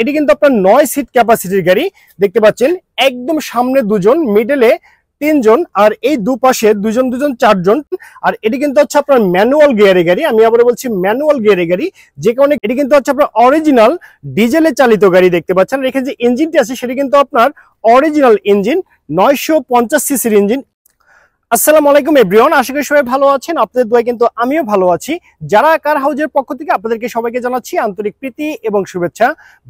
এটি কিন্তু আপনার নয় সিট ক্যাপাসিটির গাড়ি দেখতে পাচ্ছেন একদম সামনে দুজন মিডেলে তিনজন আর এই দুপাশে দুজন দুজন চারজন আর এটি কিন্তু হচ্ছে আপনার ম্যানুয়াল গিয়ারে গাড়ি আমি আবার বলছি ম্যানুয়াল গিয়ারে গাড়ি যে কারণে এটি কিন্তু হচ্ছে আপনার অরিজিনাল ডিজেলে চালিত গাড়ি দেখতে পাচ্ছেন এখানে যে ইঞ্জিনটি আছে সেটি কিন্তু আপনার অরিজিনাল ইঞ্জিন নয়শো পঞ্চাশ সিসির ইঞ্জিন আসসালামু আলাইকুম এভরিওয়ান আশা করি সবাই ভালো আছেন আপনাদের দোয়া কিন্তু আমিও ভালো আছি যারা কার হাউজের পক্ষ থেকে আপনাদেরকে সবাইকে জানাচ্ছি আন্তরিক প্রীতি এবং শুভেচ্ছা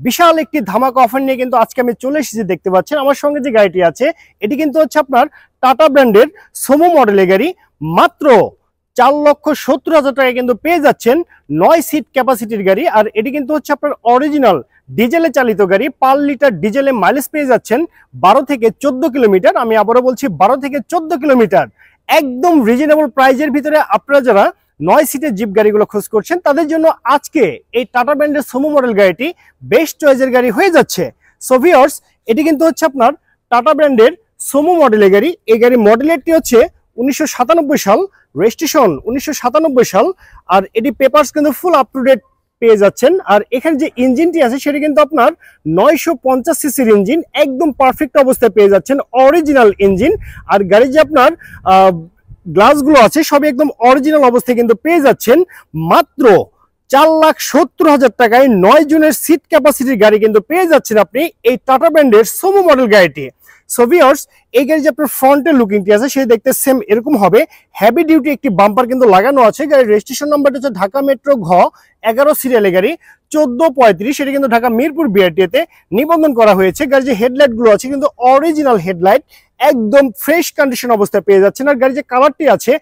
বিশাল একটি ধামাকা অফার নিয়ে কিন্তু আজকে আমি চলে এসেছি দেখতে পাচ্ছেন আমার সঙ্গে যে গাড়িটি আছে এটি কিন্তু হচ্ছে আপনার টাটা ব্র্যান্ডের সোমো মডেলের গাড়ি মাত্র চার লক্ষ সত্তর হাজার টাকা কিন্তু পেয়ে যাচ্ছেন নয় সিট ক্যাপাসিটির গাড়ি আর এটি কিন্তু হচ্ছে আপনার অরিজিনাল ডিজেলে চালিত গাড়ি পার লিটার ডিজেলে মাইলেজ পেয়ে যাচ্ছেন বারো থেকে চোদ্দ কিলোমিটার আমি আবারও বলছি বারো থেকে চোদ্দ কিলোমিটার একদম রিজনেবল প্রাইজের ভিতরে আপনারা যারা নয় সিটের জিপ গাড়িগুলো খোঁজ করছেন তাদের জন্য আজকে এই টাটা ব্র্যান্ডের সোমো মডেল গাড়িটি বেস্ট চয়েসের গাড়ি হয়ে যাচ্ছে সোভিয়র্স এটি কিন্তু হচ্ছে আপনার টাটা ব্র্যান্ডের সোমো মডেলের গাড়ি এই গাড়ির মডেলেরটি হচ্ছে উনিশশো সাল রেজিস্ট্রেশন উনিশশো সাল আর এটি পেপারস কিন্তু ফুল আপ টু ডেট পেয়ে যাচ্ছেন আর এখানে যে ইঞ্জিনটি আছে সেটি কিন্তু আপনার নয়শো পঞ্চাশ সিসির ইঞ্জিন একদম পারফেক্ট অবস্থায় পেয়ে যাচ্ছেন অরিজিনাল ইঞ্জিন আর গাড়ি যে আপনার গ্লাসগুলো আছে সবই একদম অরিজিনাল অবস্থায় কিন্তু পেয়ে যাচ্ছেন মাত্র চার লাখ সত্তর হাজার টাকায় নয় জনের সিট ক্যাপাসিটির গাড়ি কিন্তু পেয়ে যাচ্ছেন আপনি এই টাটা ব্র্যান্ডের সোমো মডেল গাড়িটি সো ভিউয়ার্স এই গাড়ি যে আপনার ফ্রন্টের লুকিংটি আছে সেই দেখতে সেম এরকম হবে হ্যাভি ডিউটি একটি বাম্পার কিন্তু লাগানো আছে গাড়ির রেজিস্ট্রেশন নাম্বারটা হচ্ছে ঢাকা মেট্রো ঘ এগারো সিরিয়ালে গাড়ি চোদ্দ পঁয়ত্রিশ সেটা কিন্তু ঢাকা মিরপুর বিআরটিতে নিবন্ধন করা হয়েছে গাড়ির যে হেডলাইটগুলো আছে কিন্তু অরিজিনাল হেডলাইট একদম ফ্রেশ কন্ডিশন অবস্থায় পেয়ে যাচ্ছেন আর গাড়ির যে কালারটি আছে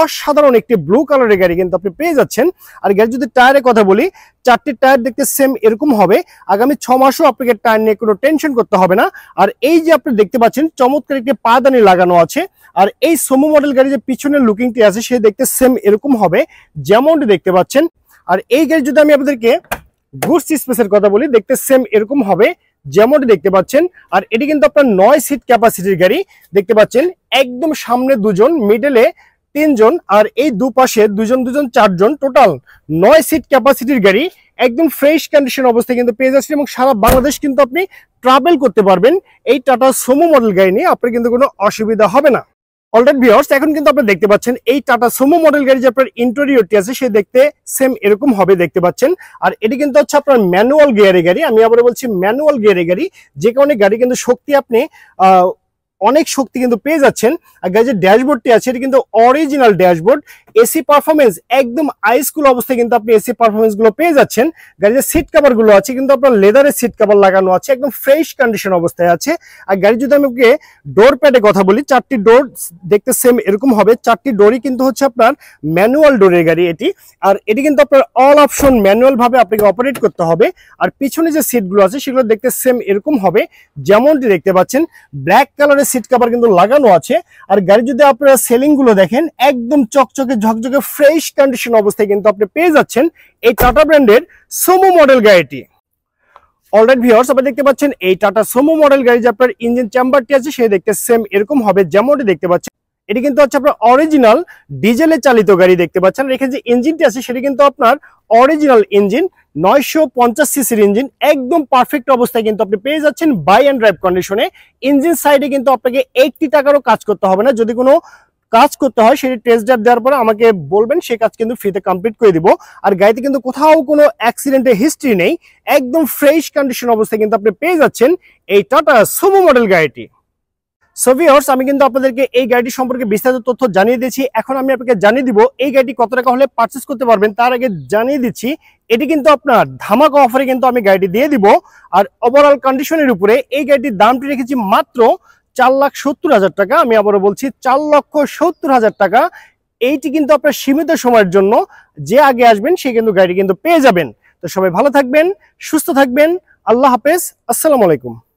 অসাধারণ একটি ব্লু কালারের গাড়ি কিন্তু আপনি পেয়ে যাচ্ছেন আর গাড়ি যদি টায়ারের কথা বলি চারটি টায়ার দেখতে সেম এরকম হবে আগামী ছ মাসও আপনাকে টায়ার নিয়ে কোনো টেনশন করতে হবে না আর এই যে আপনি দেখতে পাচ্ছেন চমৎকার একটি পাদানি লাগানো আছে আর এই সোমো মডেল গাড়ি যে পিছনের লুকিংটি আছে সে দেখতে সেম এরকম হবে যেমনটি দেখতে পাচ্ছেন আর এই গাড়ি যদি আমি আপনাদেরকে গুডস স্পেসের কথা বলি দেখতে সেম এরকম হবে যেমনটি দেখতে পাচ্ছেন আর এটি কিন্তু আপনার নয় সিট ক্যাপাসিটির গাড়ি দেখতে পাচ্ছেন একদম সামনে দুজন মিডলে তিনজন আর এই দুপাশে দুজন দুজন চারজন টোটাল নয় সিট ক্যাপাসিটির গাড়ি একদম ফ্রেশ কন্ডিশন অবস্থায় কিন্তু পেয়ে যাচ্ছেন এবং সারা বাংলাদেশ কিন্তু আপনি ট্রাভেল করতে পারবেন এই টাটা সোমো মডেল গাড়ি নিয়ে আপনার কিন্তু কোনো অসুবিধা হবে না অলরেড ভিওর্স এখন কিন্তু আপনি দেখতে পাচ্ছেন এই টাটা সোমো মডেল গাড়ি যে আপনার ইন্টেরিয়রটি আছে সে দেখতে সেম এরকম হবে দেখতে পাচ্ছেন আর এটি কিন্তু হচ্ছে আপনার ম্যানুয়াল গিয়ারে গাড়ি আমি আবার বলছি ম্যানুয়াল গিয়ারে গাড়ি যে কারণে গাড়ি কিন্তু শক্তি আপনি অনেক শক্তি কিন্তু পেয়ে যাচ্ছেন আর গাড়ির যে ড্যাশবোর্ডটি আছে এটি কিন্তু অরিজিনাল ড্যাশবোর্ড এসি পারফরমেন্স একদম আইসকুল অবস্থায় কিন্তু আপনি এসি পারফরমেন্স গুলো পেয়ে যাচ্ছেন গাড়ির যে সিট কাভার গুলো আছে কিন্তু আপনার লেদারের সিট কাভার লাগানো আছে একদম ফ্রেশ কন্ডিশন অবস্থায় আছে আর গাড়ি যদি আমি ডোর প্যাডে কথা বলি চারটি ডোর দেখতে সেম এরকম হবে চারটি ডোরই কিন্তু হচ্ছে আপনার ম্যানুয়াল ডোরের গাড়ি এটি আর এটি কিন্তু আপনার অল অপশন ম্যানুয়াল ভাবে আপনাকে অপারেট করতে হবে আর পিছনে যে সিট গুলো আছে সেগুলো দেখতে সেম এরকম হবে যেমনটি দেখতে পাচ্ছেন ব্ল্যাক কালারের সিট কাভার কিন্তু লাগানো আছে আর গাড়ি যদি আপনারা সেলিং গুলো দেখেন একদম চকচকে ঝকঝকে ফ্রেশ কন্ডিশন অবস্থায় কিন্তু আপনি পেয়ে যাচ্ছেন এই টাটা ব্র্যান্ডের সোমো মডেল গাড়িটি অলরেড ভিওর্স আপনি দেখতে পাচ্ছেন এই টাটা সোমো মডেল গাড়ি যে আপনার ইঞ্জিন চেম্বারটি আছে সেই দেখতে সেম এরকম হবে যেমনটি দেখতে পাচ্ছেন এটি কিন্তু হচ্ছে আপনার অরিজিনাল ডিজেলে চালিত গাড়ি দেখতে পাচ্ছেন এখানে যে ইঞ্জিনটি আছে সেটি কিন্তু আপনার অরিজিনাল ইঞ্জিন নয়শো পঞ্চাশ সিসির ইঞ্জিন একদম পারফেক্ট অবস্থায় কিন্তু আপনি পেয়ে যাচ্ছেন বাই অ্যান্ড ড্রাইভ কন্ডিশনে ইঞ্জিন সাইডে কিন্তু আপনাকে একটি টাকারও কাজ করতে হবে না যদি কোনো কাজ করতে হয় সেটি টেস্ট ড্রাইভ দেওয়ার পরে আমাকে বলবেন সে কাজ কিন্তু ফ্রিতে কমপ্লিট করে দিব আর গাড়িতে কিন্তু কোথাও কোনো অ্যাক্সিডেন্টের হিস্ট্রি নেই একদম ফ্রেশ কন্ডিশন অবস্থায় কিন্তু আপনি পেয়ে যাচ্ছেন এই টাটা সুমো মডেল গাড়িটি সোভিয়ার্স আমি কিন্তু আপনাদেরকে এই গাড়িটি সম্পর্কে বিস্তারিত তথ্য জানিয়ে দিয়েছি এখন আমি আপনাকে জানিয়ে দিব এই গাড়িটি কত টাকা হলে পারচেস করতে পারবেন তার আগে জানিয়ে দিচ্ছি এটি কিন্তু আপনার ধামাকা অফারে কিন্তু আমি গাড়িটি দিয়ে দিব আর ওভারঅল কন্ডিশনের উপরে এই গাড়িটির দামটি রেখেছি মাত্র চার লাখ সত্তর হাজার টাকা আমি আবারও বলছি চার লক্ষ সত্তর হাজার টাকা এইটি কিন্তু আপনার সীমিত সময়ের জন্য যে আগে আসবেন সে কিন্তু গাড়ি কিন্তু পেয়ে যাবেন তো সবাই ভালো থাকবেন সুস্থ থাকবেন আল্লাহ হাফেজ আসসালামু আলাইকুম